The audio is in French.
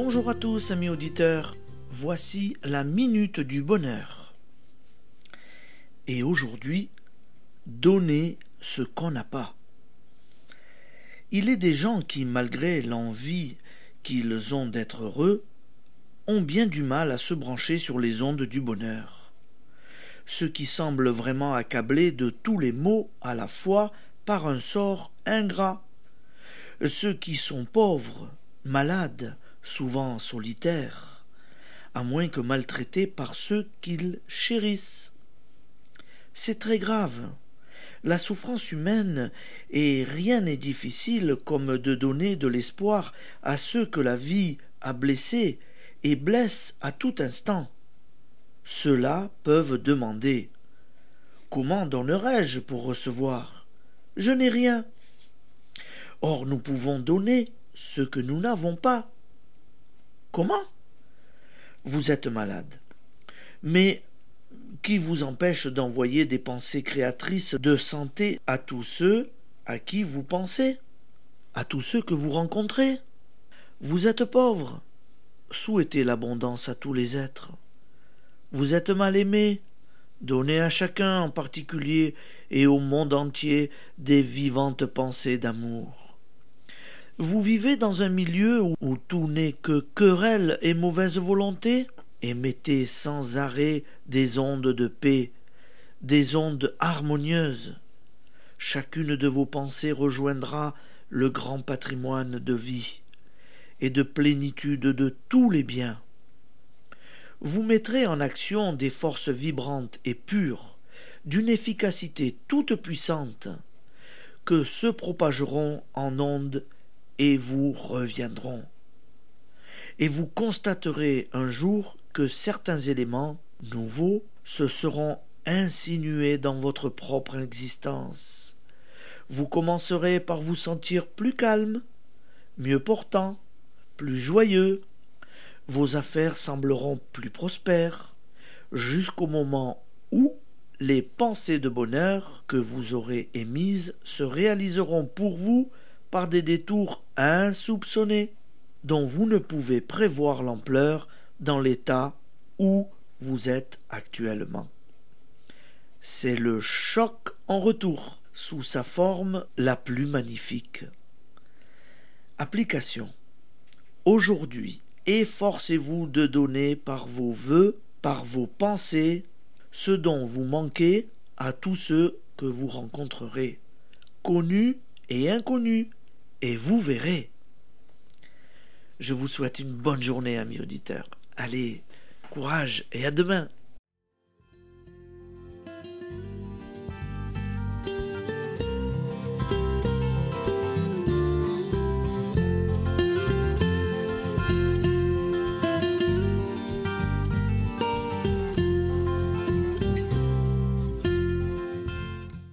Bonjour à tous amis auditeurs, voici la minute du bonheur. Et aujourd'hui, donner ce qu'on n'a pas. Il est des gens qui, malgré l'envie qu'ils ont d'être heureux, ont bien du mal à se brancher sur les ondes du bonheur. Ceux qui semblent vraiment accablés de tous les maux à la fois par un sort ingrat. Ceux qui sont pauvres, malades, souvent solitaires, à moins que maltraités par ceux qu'ils chérissent. C'est très grave. La souffrance humaine et rien n'est difficile comme de donner de l'espoir à ceux que la vie a blessés et blesse à tout instant. Ceux-là peuvent demander Comment donnerai-je pour recevoir Je n'ai rien. Or nous pouvons donner ce que nous n'avons pas. Comment Vous êtes malade. Mais qui vous empêche d'envoyer des pensées créatrices de santé à tous ceux à qui vous pensez, à tous ceux que vous rencontrez Vous êtes pauvre. Souhaitez l'abondance à tous les êtres. Vous êtes mal aimé. Donnez à chacun en particulier et au monde entier des vivantes pensées d'amour. Vous vivez dans un milieu où tout n'est que querelle et mauvaise volonté Émettez sans arrêt des ondes de paix, des ondes harmonieuses. Chacune de vos pensées rejoindra le grand patrimoine de vie et de plénitude de tous les biens. Vous mettrez en action des forces vibrantes et pures, d'une efficacité toute puissante, que se propageront en ondes et vous reviendront. Et vous constaterez un jour que certains éléments nouveaux se seront insinués dans votre propre existence. Vous commencerez par vous sentir plus calme, mieux portant, plus joyeux. Vos affaires sembleront plus prospères, jusqu'au moment où les pensées de bonheur que vous aurez émises se réaliseront pour vous par des détours insoupçonnés dont vous ne pouvez prévoir l'ampleur dans l'état où vous êtes actuellement. C'est le choc en retour, sous sa forme la plus magnifique. Application. Aujourd'hui, efforcez-vous de donner par vos vœux, par vos pensées, ce dont vous manquez à tous ceux que vous rencontrerez, connus et inconnus, et vous verrez. Je vous souhaite une bonne journée, amis auditeurs. Allez, courage et à demain.